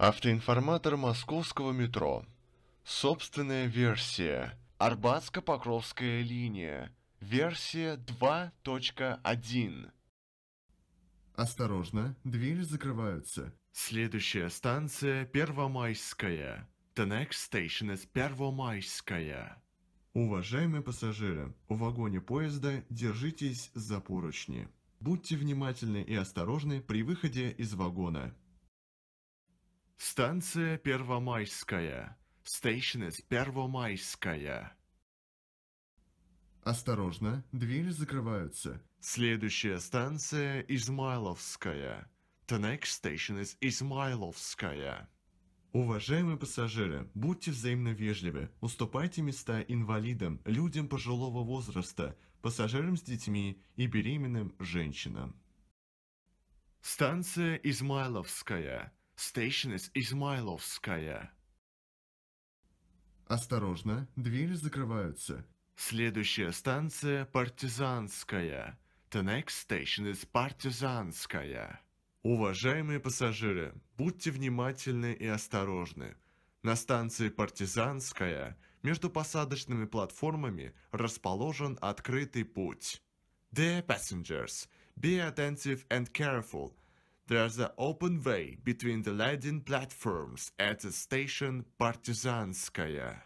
Автоинформатор московского метро. Собственная версия. Арбатско-Покровская линия. Версия 2.1. Осторожно, двери закрываются. Следующая станция Первомайская. The next station is Первомайская. Уважаемые пассажиры, в вагоне поезда держитесь за поручни. Будьте внимательны и осторожны при выходе из вагона. Станция Первомайская. Station is Первомайская. Осторожно, двери закрываются. Следующая станция Измайловская. The next station is Измайловская. Уважаемые пассажиры, будьте взаимно вежливы, уступайте места инвалидам, людям пожилого возраста, пассажирам с детьми и беременным женщинам. Станция Измайловская. Station Измайловская. Осторожно, двери закрываются. Следующая станция Партизанская. The next station is Партизанская. Уважаемые пассажиры, будьте внимательны и осторожны. На станции Партизанская между посадочными платформами расположен открытый путь. Dear passengers, be attentive and careful – There's an open way between the leading platforms at the station Партизанская.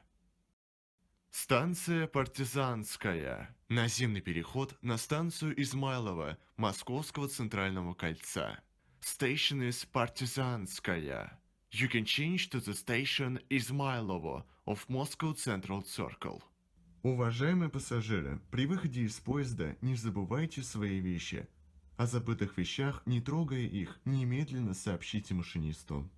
Станция Партизанская. Наземный переход на станцию Измайлова Московского центрального кольца. Station is Партизанская. You can change to the station Измайлово of Moscow Central Circle. Уважаемые пассажиры, при выходе из поезда не забывайте свои вещи – о забытых вещах, не трогая их, немедленно сообщите машинисту.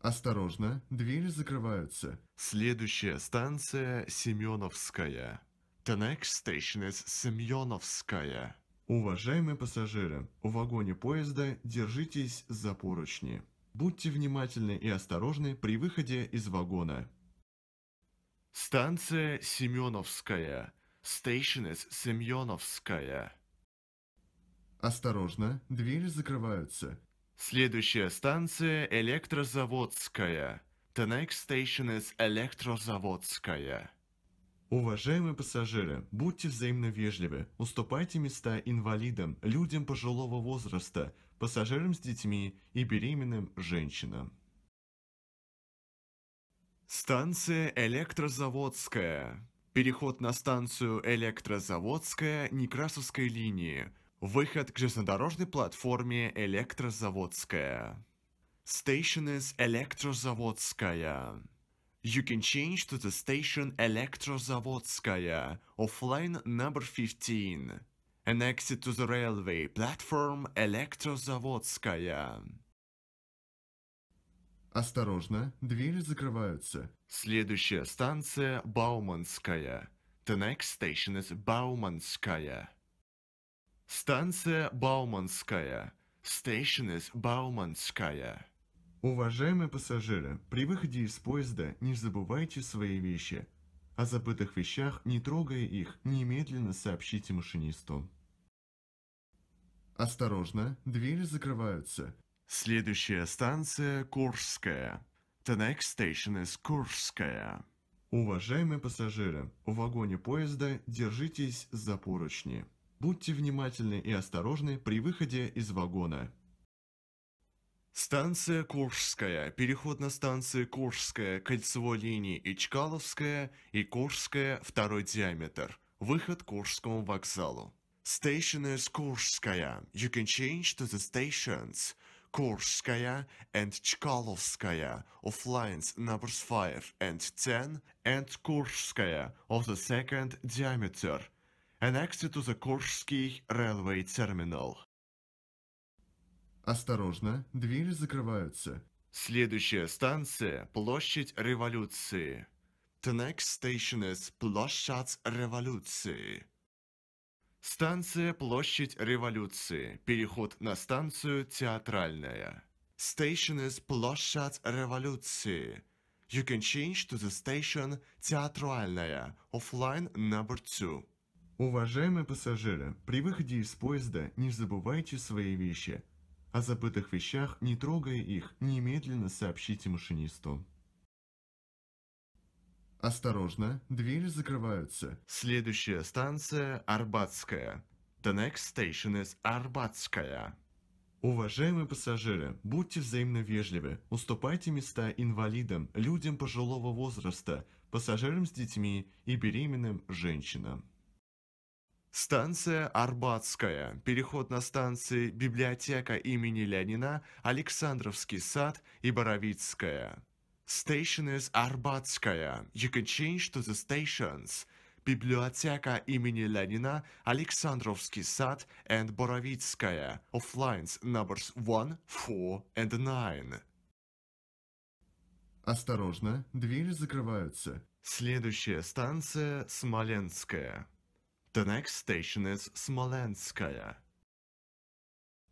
Осторожно, двери закрываются. Следующая станция Семеновская. The next station is Семеновская. Уважаемые пассажиры, в вагоне поезда держитесь за поручни. Будьте внимательны и осторожны при выходе из вагона. Станция Семеновская. Station is Семеновская. Осторожно, двери закрываются. Следующая станция Электрозаводская. The next station is Электрозаводская. Уважаемые пассажиры, будьте взаимно вежливы, уступайте места инвалидам, людям пожилого возраста, пассажирам с детьми и беременным женщинам. Станция Электрозаводская. Переход на станцию Электрозаводская Некрасовской линии – Выход к железнодорожной платформе Электрозаводская. Station is Электрозаводская. You can change to the station Электрозаводская, offline number 15. An exit to the railway platform Электрозаводская. Осторожно, двери закрываются. Следующая станция Бауманская. The next station is Бауманская. Станция Бауманская. Station is Бауманская. Уважаемые пассажиры, при выходе из поезда не забывайте свои вещи. О забытых вещах, не трогая их, немедленно сообщите машинисту. Осторожно, двери закрываются. Следующая станция Курская. The next station is Курская. Уважаемые пассажиры, в вагоне поезда держитесь за поручни. Будьте внимательны и осторожны при выходе из вагона. Станция Куршская, переход на станции Куршская, кольцевой линии и Чкаловская, и Куршская, второй диаметр. Выход к Куршскому вокзалу. Station is Kurskaya. You can change to the stations Kurskaya and Chkalovskaya of lines numbers 5 and 10 and Kurskaya of the second diameter annexed to the Kurský railway terminal. Осторожно, двери закрываются. Следующая станция – Площадь Революции. The next station is Площадь Революции. Станция Площадь Революции. Переход на станцию Театральная. Station is Площадь Революции. You can change to the station Театральная, offline number two. Уважаемые пассажиры, при выходе из поезда не забывайте свои вещи. О забытых вещах, не трогая их, немедленно сообщите машинисту. Осторожно, двери закрываются. Следующая станция Арбатская. The next station is Арбатская. Уважаемые пассажиры, будьте взаимно вежливы, уступайте места инвалидам, людям пожилого возраста, пассажирам с детьми и беременным женщинам. Станция Арбатская, переход на станции Библиотека имени Ленина, Александровский сад и Боровицкая. Station is Арбатская. You can change to the stations. Библиотека имени Ленина, Александровский сад and Боровицкая. Of lines numbers 1, 4 and 9. Осторожно, двери закрываются. Следующая станция Смоленская. The next station is Smolenskaya.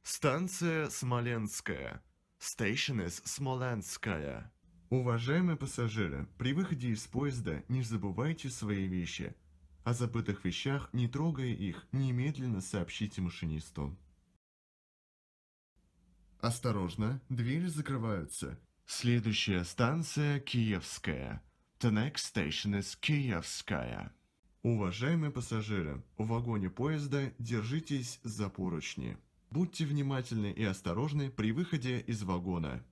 Станция Смоленская. Station is Смоленская. Уважаемые пассажиры, при выходе из поезда не забывайте свои вещи. О забытых вещах, не трогая их, немедленно сообщите машинисту. Осторожно, двери закрываются. Следующая станция Киевская. The next station is Киевская. Уважаемые пассажиры, в вагоне поезда держитесь за поручни. Будьте внимательны и осторожны при выходе из вагона.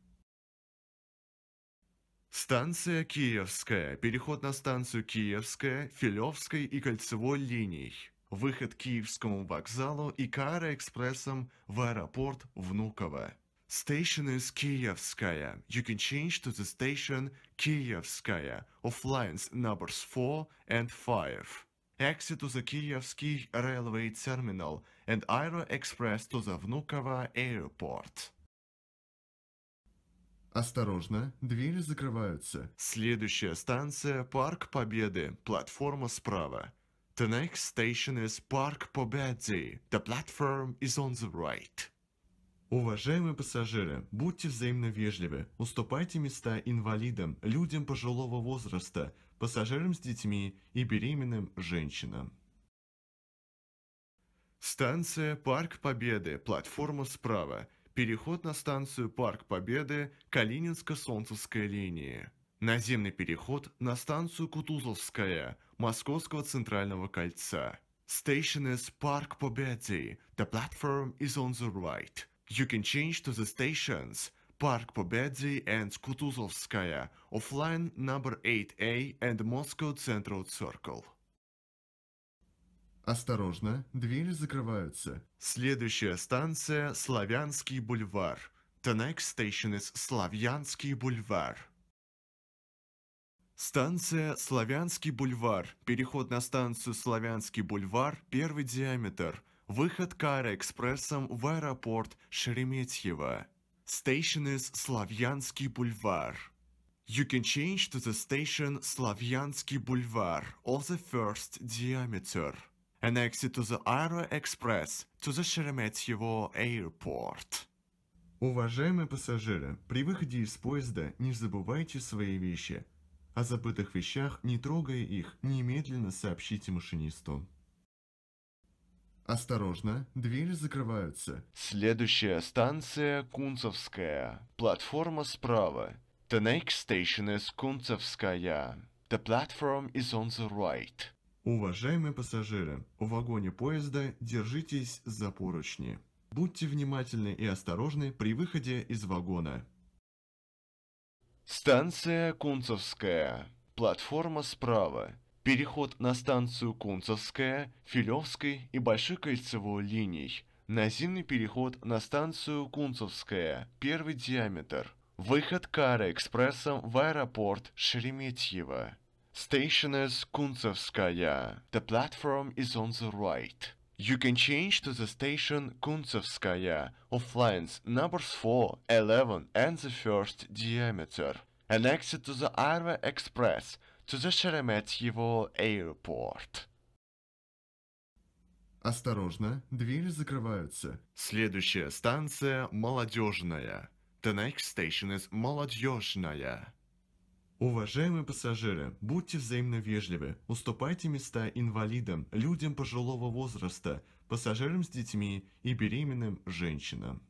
Станция Киевская. Переход на станцию Киевская, Филевской и Кольцевой линий. Выход к Киевскому вокзалу и Кара экспрессом в аэропорт Внуково. Station is Kievskaya. You can change to the station Kievskaya of lines numbers 4 and 5. Exit to the Kievsky railway terminal and Aero Express to the Vnukovo airport. Осторожно, двери закрываются. Следующая станция – Парк Победы, платформа справа. The next station is Park Pobedy. The platform is on the right. Уважаемые пассажиры, будьте взаимно вежливы, уступайте места инвалидам, людям пожилого возраста, пассажирам с детьми и беременным женщинам. Станция Парк Победы, платформа справа. Переход на станцию Парк Победы, Калининско-Солнцевская линия. Наземный переход на станцию Кутузовская, Московского центрального кольца. Station is Park Победы. The platform is on the right. You can change to the stations Park Pobedy and Kutuzovskaya of line number 8A and Moscow Central Circle. Осторожно, двери закрываются. Следующая станция – Славянский бульвар. The next station is Славянский бульвар. Станция Славянский бульвар. Переход на станцию Славянский бульвар, первый диаметр – Выход Кара экспрессом в аэропорт Шереметьево. Station is Slavyansky Boulevard. You can change to the station Славянский бульвар or the first diameter. An exit to the Aero Express to the Sheremetyevo Airport. Уважаемые пассажиры, при выходе из поезда не забывайте свои вещи. О забытых вещах, не трогая их, немедленно сообщите машинисту. Осторожно, двери закрываются. Следующая станция Кунцевская. Платформа справа. The next station is Кунцевская. The platform is on the right. Уважаемые пассажиры, в вагоне поезда держитесь за поручни. Будьте внимательны и осторожны при выходе из вагона. Станция Кунцевская. Платформа справа. Переход на станцию Кунцевская, Филевской и Большой кольцевой линий. Наземный переход на станцию Кунцевская, первый диаметр. Выход Кара экспрессом в аэропорт Шереметьево. Station is Kuntsevskaya. The platform is on the right. You can change to the station Kuntsevskaya of lines numbers 4, 11 and the first diameter. An exit to the Arva Express to the Sheremetyevo Airport. Осторожно, двери закрываются. Следующая станция Молодежная. The next station is Молодежная. Уважаемые пассажиры, будьте взаимно вежливы, уступайте места инвалидам, людям пожилого возраста, пассажирам с детьми и беременным женщинам.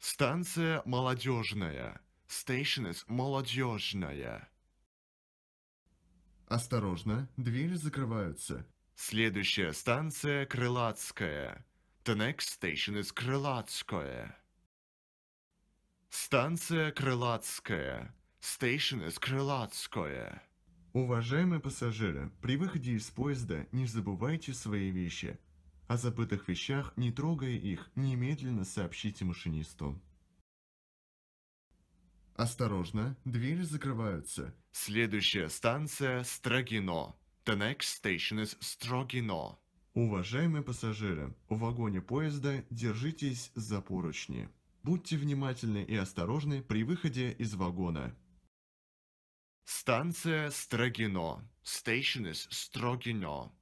Станция Молодежная. Station is Молодежная. Осторожно, двери закрываются. Следующая станция Крылатская. The next station is Крылатская. Станция Крылатская. Station is Крылатская. Уважаемые пассажиры, при выходе из поезда не забывайте свои вещи. О забытых вещах, не трогая их, немедленно сообщите машинисту. Осторожно, двери закрываются. Следующая станция Строгино. The next station is Строгино. Уважаемые пассажиры, в вагоне поезда держитесь за поручни. Будьте внимательны и осторожны при выходе из вагона. Станция Строгино. Station is Строгино.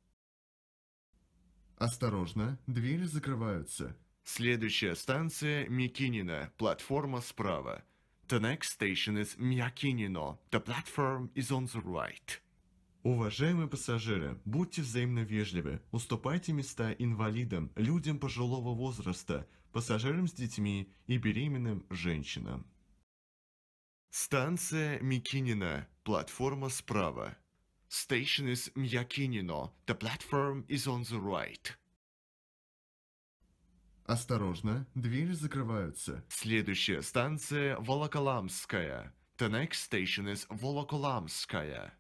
Осторожно, двери закрываются. Следующая станция Микинина, платформа справа. The next station is Myakinino. The platform is on the right. Уважаемые пассажиры, будьте взаимно вежливы, уступайте места инвалидам, людям пожилого возраста, пассажирам с детьми и беременным женщинам. Станция Микинина, платформа справа. Station is Myakinino. The platform is on the right. Осторожно, двери закрываются. Следующая станция Волоколамская. The next station is Волоколамская.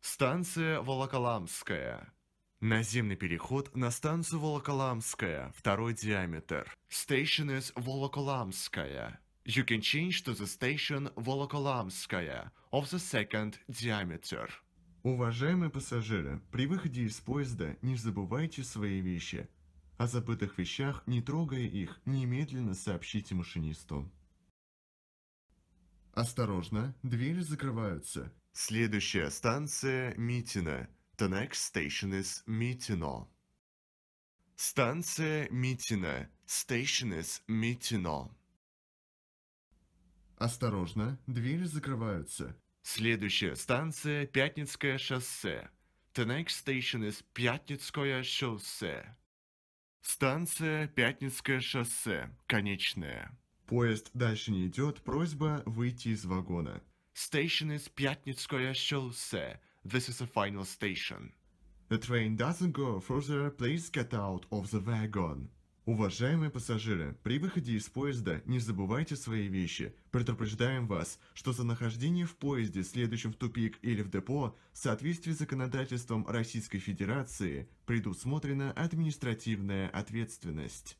Станция Волоколамская. Наземный переход на станцию Волоколамская, второй диаметр. Station is Волоколамская. You can change to the station Волоколамская of the second diameter. Уважаемые пассажиры, при выходе из поезда не забывайте свои вещи о забытых вещах, не трогая их, немедленно сообщите машинисту. Осторожно, двери закрываются. Следующая станция Митина. The next station is Митино. Станция Митина. Station is Митино. Осторожно, двери закрываются. Следующая станция Пятницкое шоссе. The next station is Пятницкое шоссе. Станция Пятницкое шоссе, конечная. Поезд дальше не идет, просьба выйти из вагона. Station is Пятницкое шоссе. This is a final station. The train doesn't go further, please get out of the wagon. Уважаемые пассажиры, при выходе из поезда не забывайте свои вещи. Предупреждаем вас, что за нахождение в поезде, следующем в тупик или в депо, в соответствии с законодательством Российской Федерации, предусмотрена административная ответственность.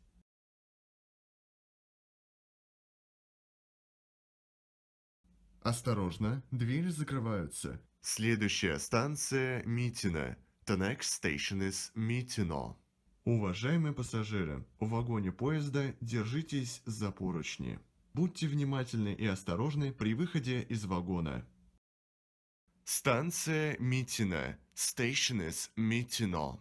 Осторожно, двери закрываются. Следующая станция Митина. The next station is Митино. Уважаемые пассажиры, в вагоне поезда держитесь за поручни. Будьте внимательны и осторожны при выходе из вагона. Станция Митина. is Митино.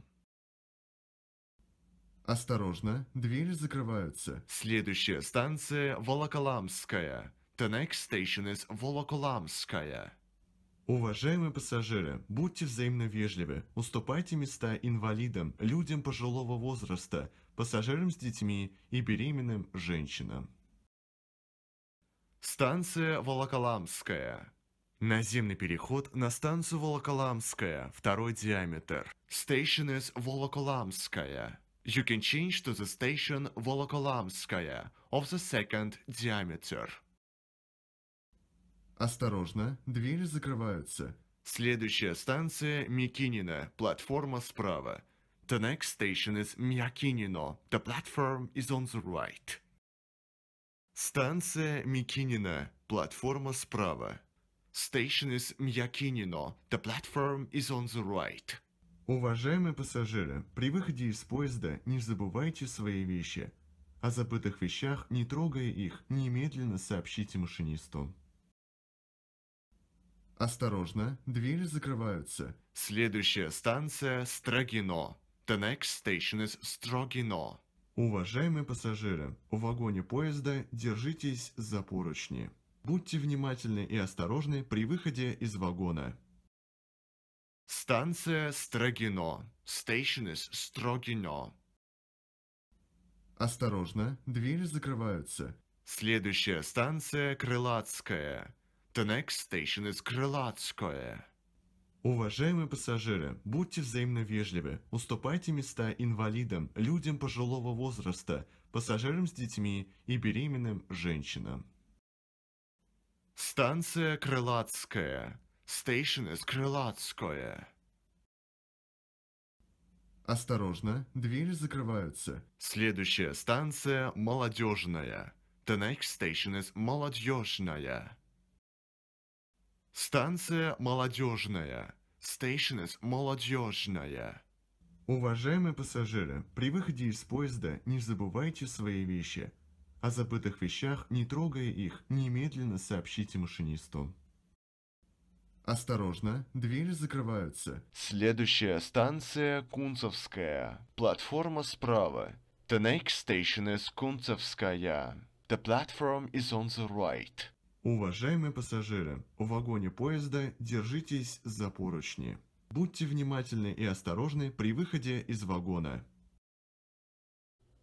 Осторожно, двери закрываются. Следующая станция Волоколамская. The next station is Волоколамская. Уважаемые пассажиры, будьте взаимно вежливы, уступайте места инвалидам, людям пожилого возраста, пассажирам с детьми и беременным женщинам. Станция Волоколамская. Наземный переход на станцию Волоколамская, второй диаметр. Station is Волоколамская. You can change to the station Волоколамская of the second diameter. Осторожно, двери закрываются. Следующая станция Микинино, платформа справа. The next station is Мякинино. The platform is on the right. Станция Микинино, платформа справа. Station is Мякинино. The platform is on the right. Уважаемые пассажиры, при выходе из поезда не забывайте свои вещи. О забытых вещах, не трогая их, немедленно сообщите машинисту. Осторожно, двери закрываются. Следующая станция – Строгино. The next station is Строгино. Уважаемые пассажиры, в вагоне поезда держитесь за поручни. Будьте внимательны и осторожны при выходе из вагона. Станция Строгино. Station is Строгино. Осторожно, двери закрываются. Следующая станция Крылатская. The next station is Крылатское. Уважаемые пассажиры, будьте взаимно вежливы, уступайте места инвалидам, людям пожилого возраста, пассажирам с детьми и беременным женщинам. Станция Крылатская. Station is Крылатское. Осторожно, двери закрываются. Следующая станция Молодежная. The next station is Молодежная. Станция молодежная. Station is молодежная. Уважаемые пассажиры, при выходе из поезда не забывайте свои вещи. О забытых вещах, не трогая их, немедленно сообщите машинисту. Осторожно, двери закрываются. Следующая станция Кунцевская. Платформа справа. The next station is Кунцевская. The platform is on the right. Уважаемые пассажиры, в вагоне поезда держитесь за поручни. Будьте внимательны и осторожны при выходе из вагона.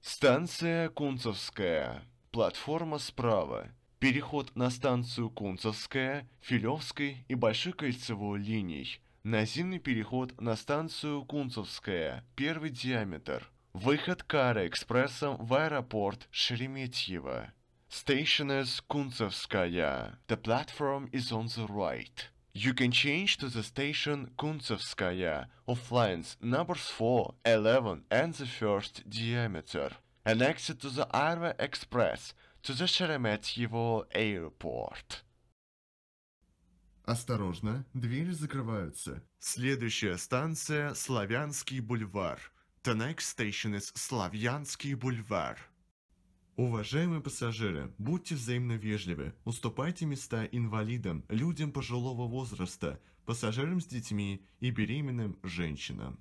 Станция Кунцевская. Платформа справа. Переход на станцию Кунцевская, Филевской и Большой кольцевой линий. Наземный переход на станцию Кунцевская, первый диаметр. Выход Кара экспрессом в аэропорт Шереметьево. Station is Kuntsevskaya. The platform is on the right. You can change to the station Kuntsevskaya of lines numbers 4, 11 and the first diameter. And exit to the Arva Express to the Sheremetyevo airport. Осторожно, двери закрываются. Следующая станция Славянский бульвар. The next station is Slavyansky Boulevard. Уважаемые пассажиры, будьте взаимно вежливы, уступайте места инвалидам, людям пожилого возраста, пассажирам с детьми и беременным женщинам.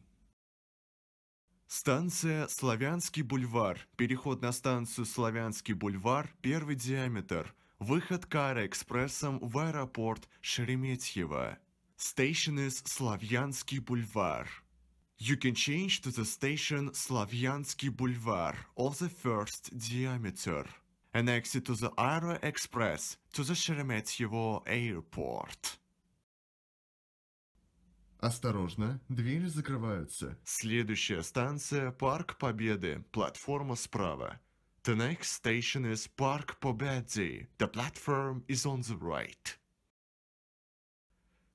Станция Славянский бульвар. Переход на станцию Славянский бульвар, первый диаметр. Выход кара экспрессом в аэропорт Шереметьево. Station is Славянский бульвар. You can change to the station Slavyansky Boulevard of the first diameter and exit to the Aero Express to the Sheremetyevo Airport. Осторожно, двери закрываются. Следующая станция Парк Победы, платформа справа. The next station is Park Pobedy. The platform is on the right.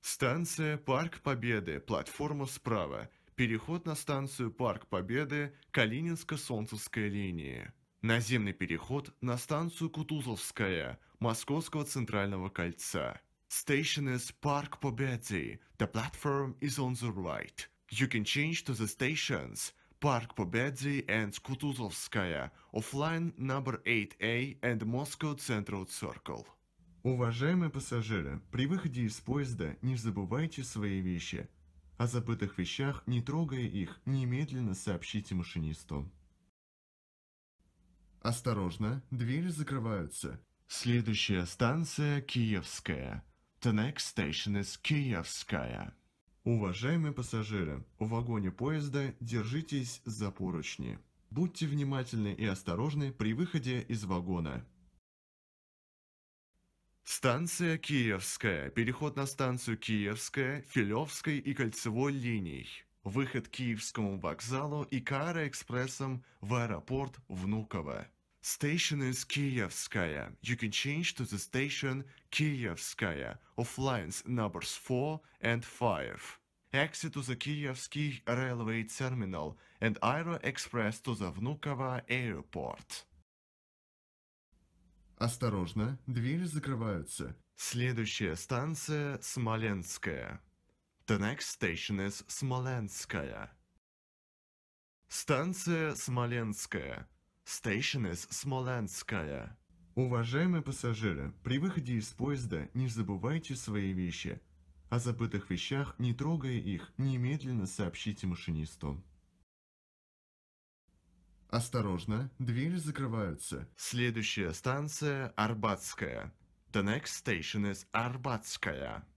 Станция Парк Победы, платформа справа. переход на станцию Парк Победы Калининско-Солнцевская линия. Наземный переход на станцию Кутузовская Московского центрального кольца. Station is Park Pobedy. The platform is on the right. You can change to the stations Park Pobedy and Kutuzovskaya offline number 8A and Moscow Central Circle. Уважаемые пассажиры, при выходе из поезда не забывайте свои вещи о забытых вещах, не трогая их, немедленно сообщите машинисту. Осторожно, двери закрываются. Следующая станция Киевская. The next station is Киевская. Уважаемые пассажиры, в вагоне поезда держитесь за поручни. Будьте внимательны и осторожны при выходе из вагона. Станция Киевская. Переход на станцию Киевская, Филевской и Кольцевой линий. Выход к Киевскому вокзалу и Кара-экспрессом в аэропорт Внуково. Station is Киевская. You can change to the station Киевская of lines numbers 4 and 5. Exit to the Kievsky railway terminal and Aero Express to the Vnukovo airport. Осторожно, двери закрываются. Следующая станция Смоленская. The next station is Смоленская. Станция Смоленская. Station is Смоленская. Уважаемые пассажиры, при выходе из поезда не забывайте свои вещи. О забытых вещах, не трогая их, немедленно сообщите машинисту. Осторожно, двери закрываются. Следующая станция Арбатская. The next station is Арбатская.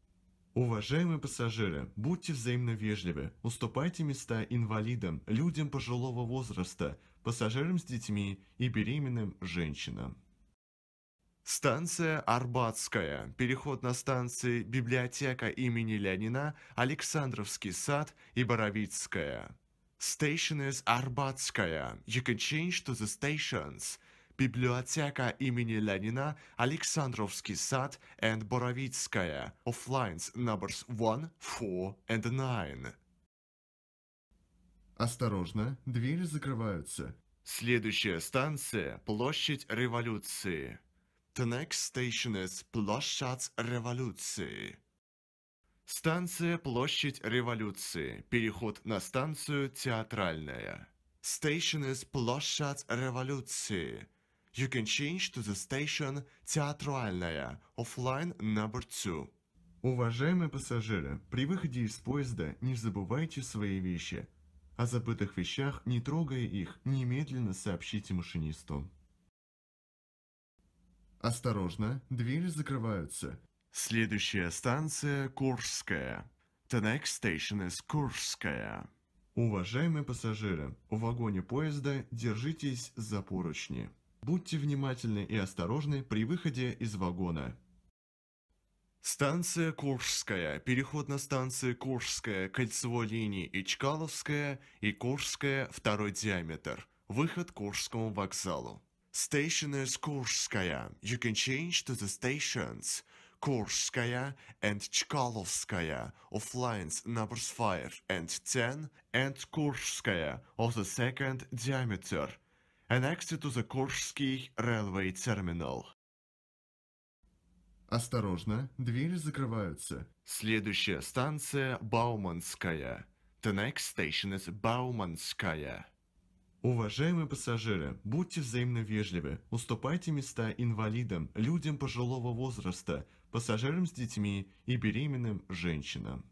Уважаемые пассажиры, будьте взаимно вежливы. Уступайте места инвалидам, людям пожилого возраста, пассажирам с детьми и беременным женщинам. Станция Арбатская. Переход на станции Библиотека имени Ленина, Александровский сад и Боровицкая. Station is Арбатская. You can change to the stations. Библиотека имени Ленина, Александровский сад and Боровицкая. Offlines numbers 1, 4 and 9. Осторожно, двери закрываются. Следующая станция – Площадь Революции. The next station is Площадь Революции. Станция Площадь Революции. Переход на станцию Театральная. Station is Площадь Революции. You can change to the station Театральная. Offline number two. Уважаемые пассажиры, при выходе из поезда не забывайте свои вещи. О забытых вещах, не трогая их, немедленно сообщите машинисту. Осторожно, двери закрываются. Следующая станция Курская. The next station is Курская. Уважаемые пассажиры, в вагоне поезда держитесь за поручни. Будьте внимательны и осторожны при выходе из вагона. Станция Курская. переход на станции Курская. кольцевой линии Ичкаловская и Курская. второй диаметр. Выход к Курскому вокзалу. Station is Курская. You can change to the stations. Kurskaya and Chkalovskaya of lines numbers 5 and 10 and Kurskaya of the second diameter, annexed to the Kursky railway terminal. Осторожно, двери закрываются. Следующая станция Бауманская. The next station is Бауманская. Уважаемые пассажиры, будьте взаимно вежливы, уступайте места инвалидам, людям пожилого возраста, пассажирам с детьми и беременным женщинам.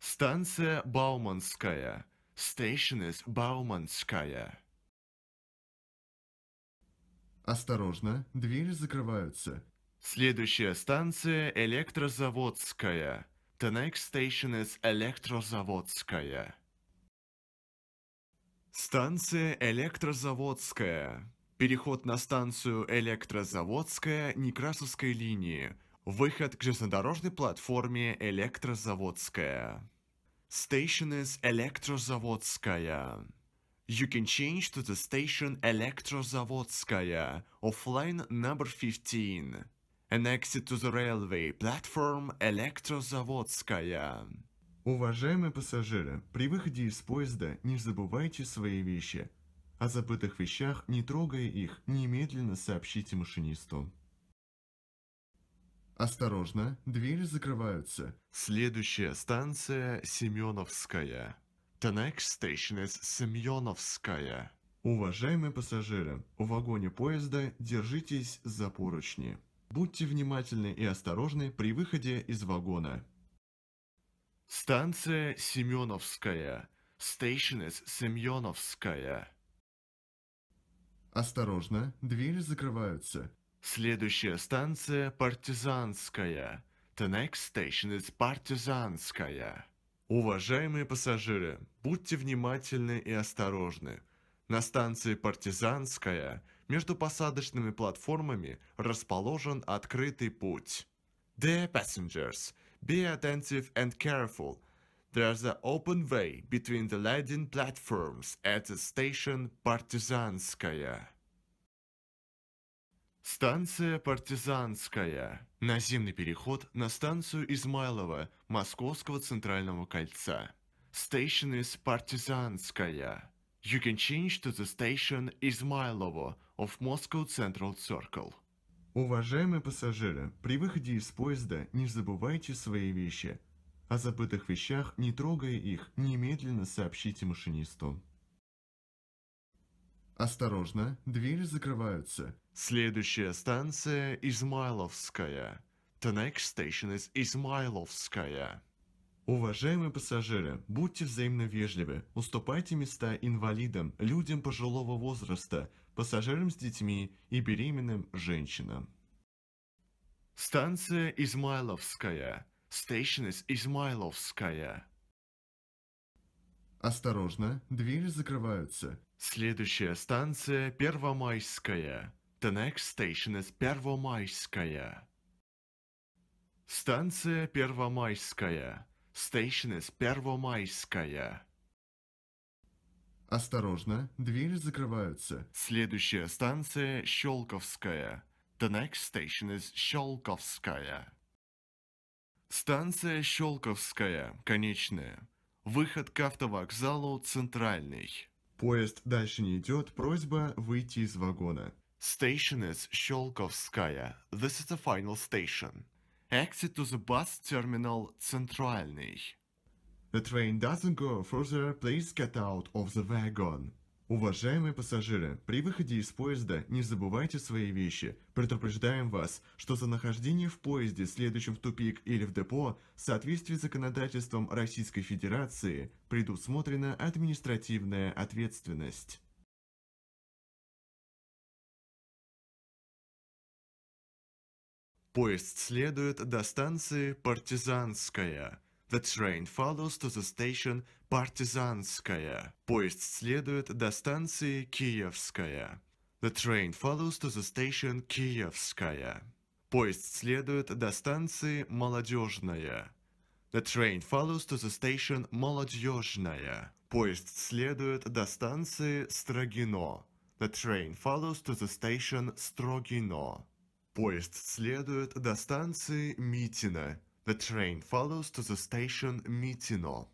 Станция Бауманская. Station is Бауманская. Осторожно, двери закрываются. Следующая станция Электрозаводская. The next station is Электрозаводская. Станция Электрозаводская. Переход на станцию Электрозаводская Некрасовской линии. Выход к железнодорожной платформе Электрозаводская. Station is Электрозаводская. You can change to the station Электрозаводская, offline number 15. An exit to the railway platform Электрозаводская. Уважаемые пассажиры, при выходе из поезда не забывайте свои вещи. О забытых вещах, не трогая их, немедленно сообщите машинисту. Осторожно, двери закрываются. Следующая станция Семеновская. The next station is Семеновская. Уважаемые пассажиры, в вагоне поезда держитесь за поручни. Будьте внимательны и осторожны при выходе из вагона. Станция Семеновская. Station is Семеновская. Осторожно, двери закрываются. Следующая станция Партизанская. The next station is Партизанская. Уважаемые пассажиры, будьте внимательны и осторожны. На станции Партизанская между посадочными платформами расположен открытый путь. Dear passengers, Be attentive and careful. There's an open way between the leading platforms at the station Partizanskaya. Станция Партизанская. Наземный переход на станцию Измайлова Московского центрального кольца. Station is Partizanskaya. You can change to the station Измайлово of Moscow Central Circle. Уважаемые пассажиры, при выходе из поезда не забывайте свои вещи. О забытых вещах, не трогая их, немедленно сообщите машинисту. Осторожно, двери закрываются. Следующая станция Измайловская. The next station is Измайловская. Уважаемые пассажиры, будьте взаимно вежливы, уступайте места инвалидам, людям пожилого возраста, пассажирам с детьми и беременным женщинам. Станция Измайловская. Station is Измайловская. Осторожно, двери закрываются. Следующая станция Первомайская. The next station is Первомайская. Станция Первомайская. Station is Первомайская. Осторожно, двери закрываются. Следующая станция Щелковская. The next station is Щелковская. Станция Щелковская, конечная. Выход к автовокзалу центральный. Поезд дальше не идет, просьба выйти из вагона. Station is Щелковская. This is the final station. Exit to the bus terminal центральный. The train doesn't go further, please get out of the wagon. Уважаемые пассажиры, при выходе из поезда не забывайте свои вещи. Предупреждаем вас, что за нахождение в поезде, следующем в тупик или в депо, в соответствии с законодательством Российской Федерации, предусмотрена административная ответственность. Поезд следует до станции Партизанская. The train follows to the station Партизанская. Поезд следует до станции Киевская. The train follows to the station Киевская. Поезд следует до станции Молодежная. The train follows to the station Молодежная. Поезд следует до станции Строгино. The train follows to the station Строгино. Поезд следует до станции Митина. The train follows to the station Mitino.